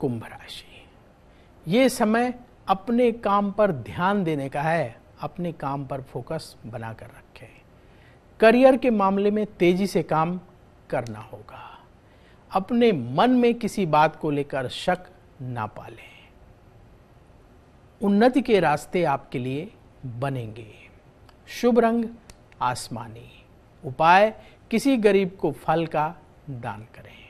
कुंभ राशि ये समय अपने काम पर ध्यान देने का है अपने काम पर फोकस बना कर रखें करियर के मामले में तेजी से काम करना होगा अपने मन में किसी बात को लेकर शक ना पालें उन्नति के रास्ते आपके लिए बनेंगे शुभ रंग आसमानी उपाय किसी गरीब को फल का दान करें